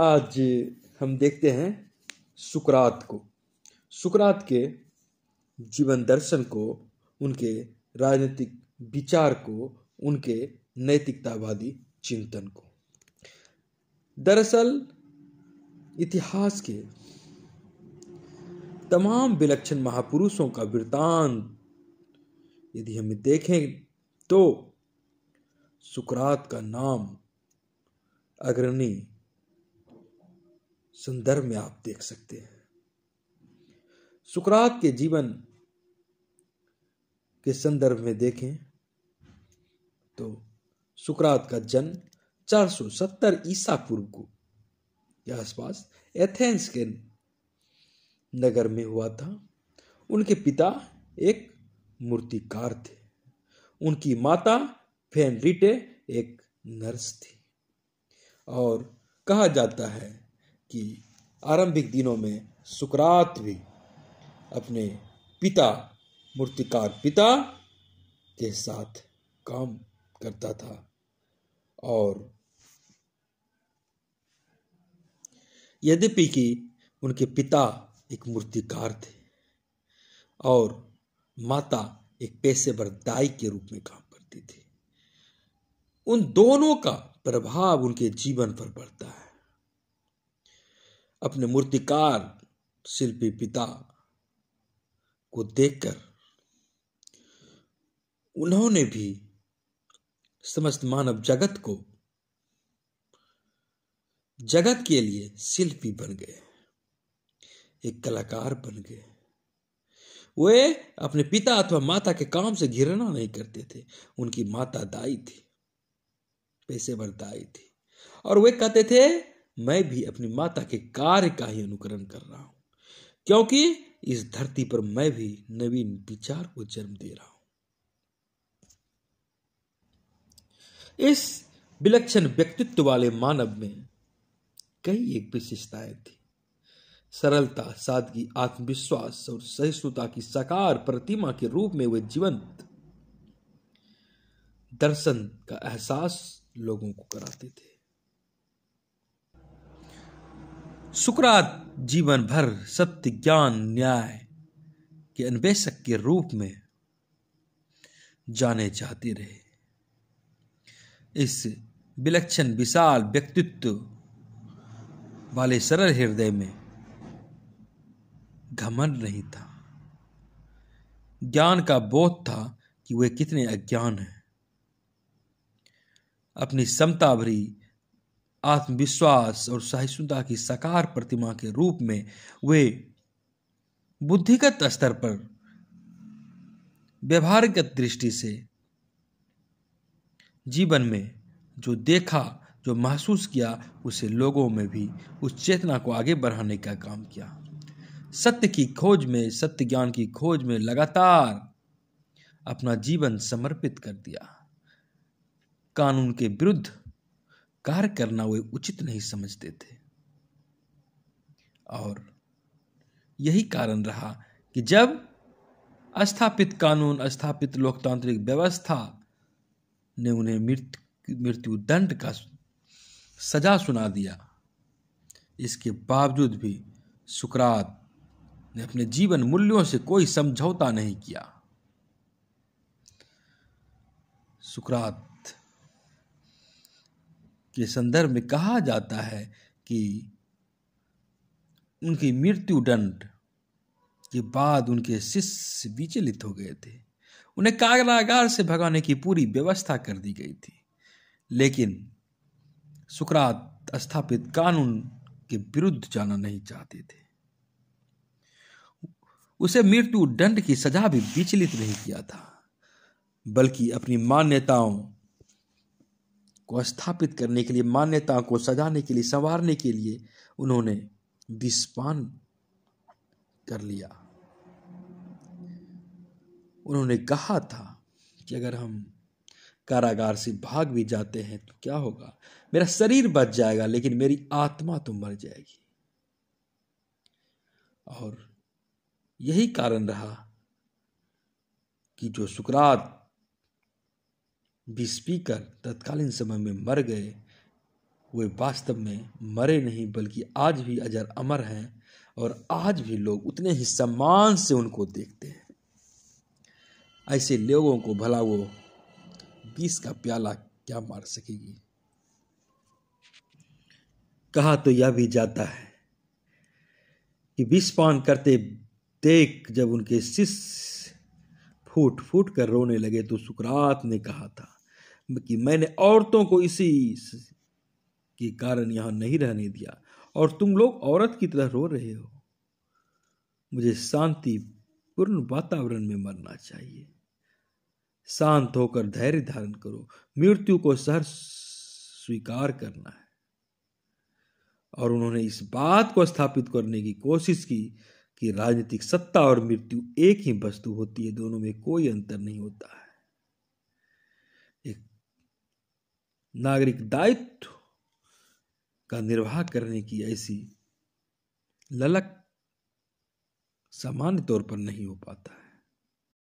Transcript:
आज हम देखते हैं सुकरात को सुकरात के जीवन दर्शन को उनके राजनीतिक विचार को उनके नैतिकतावादी चिंतन को दरअसल इतिहास के तमाम विलक्षण महापुरुषों का वृतांत यदि हम देखें तो सुकरात का नाम अग्रणी संदर्भ में आप देख सकते हैं सुकरात के जीवन के संदर्भ में देखें तो सुकरात का जन्म 470 ईसा पूर्व को आसपास एथेंस के नगर में हुआ था उनके पिता एक मूर्तिकार थे उनकी माता फेनरिटे एक नर्स थी और कहा जाता है कि आरंभिक दिनों में सुकरात भी अपने पिता मूर्तिकार पिता के साथ काम करता था और यद्यपि कि उनके पिता एक मूर्तिकार थे और माता एक पेशेवर दाई के रूप में काम करती थी उन दोनों का प्रभाव उनके जीवन पर पड़ता है अपने मूर्तिकार शिल्पी पिता को देखकर उन्होंने भी समस्त मानव जगत को जगत के लिए शिल्पी बन गए एक कलाकार बन गए वे अपने पिता अथवा माता के काम से घिरना नहीं करते थे उनकी माता दाई थी पेशेवर दाई थी और वे कहते थे मैं भी अपनी माता के कार्य का ही अनुकरण कर रहा हूं क्योंकि इस धरती पर मैं भी नवीन विचार को जन्म दे रहा हूं इस विलक्षण व्यक्तित्व वाले मानव में कई एक विशेषताएं थी सरलता सादगी आत्मविश्वास और सहिष्णुता की साकार प्रतिमा के रूप में वे जीवंत दर्शन का एहसास लोगों को कराते थे सुकरात जीवन भर सत्य ज्ञान न्याय के अन्वेषक के रूप में जाने जाते रहे इस विलक्षण विशाल व्यक्तित्व वाले सरल हृदय में घमंड नहीं था ज्ञान का बोध था कि वे कितने अज्ञान हैं अपनी समता भरी आत्मविश्वास और सहिष्णुता की साकार प्रतिमा के रूप में वे बुद्धिगत स्तर पर व्यवहारगत दृष्टि से जीवन में जो देखा जो महसूस किया उसे लोगों में भी उस चेतना को आगे बढ़ाने का काम किया सत्य की खोज में सत्य ज्ञान की खोज में लगातार अपना जीवन समर्पित कर दिया कानून के विरुद्ध कार्य करना वे उचित नहीं समझते थे और यही कारण रहा कि जब स्थापित कानून स्थापित लोकतांत्रिक व्यवस्था ने उन्हें मृत्यु मृत्यु दंड का सजा सुना दिया इसके बावजूद भी सुकरात ने अपने जीवन मूल्यों से कोई समझौता नहीं किया सुकरात के संदर्भ में कहा जाता है कि उनकी मृत्यु दंड के बाद उनके शिष्य विचलित हो गए थे उन्हें कागरागार से भगाने की पूरी व्यवस्था कर दी गई थी लेकिन सुकरात स्थापित कानून के विरुद्ध जाना नहीं चाहते थे उसे मृत्यु दंड की सजा भी विचलित नहीं किया था बल्कि अपनी मान्यताओं को स्थापित करने के लिए मान्यता को सजाने के लिए संवारने के लिए उन्होंने विस्पान कर लिया उन्होंने कहा था कि अगर हम कारागार से भाग भी जाते हैं तो क्या होगा मेरा शरीर बच जाएगा लेकिन मेरी आत्मा तो मर जाएगी और यही कारण रहा कि जो सुकरात भी स्पीकर तत्कालीन समय में मर गए वे वास्तव में मरे नहीं बल्कि आज भी अजर अमर हैं और आज भी लोग उतने ही सम्मान से उनको देखते हैं ऐसे लोगों को भला वो बीस का प्याला क्या मार सकेगी कहा तो यह भी जाता है कि विष पान करते देख जब उनके शिष्य फूट फूट कर रोने लगे तो सुकरात ने कहा था कि मैंने औरतों को इसी के कारण यहां नहीं रहने दिया और तुम लोग औरत की तरह रो रहे हो मुझे शांति पूर्ण वातावरण में मरना चाहिए शांत होकर धैर्य धारण करो मृत्यु को सहर स्वीकार करना है और उन्होंने इस बात को स्थापित करने की कोशिश की कि राजनीतिक सत्ता और मृत्यु एक ही वस्तु होती है दोनों में कोई अंतर नहीं होता है नागरिक दायित्व का निर्वाह करने की ऐसी ललक सामान्य तौर पर नहीं हो पाता है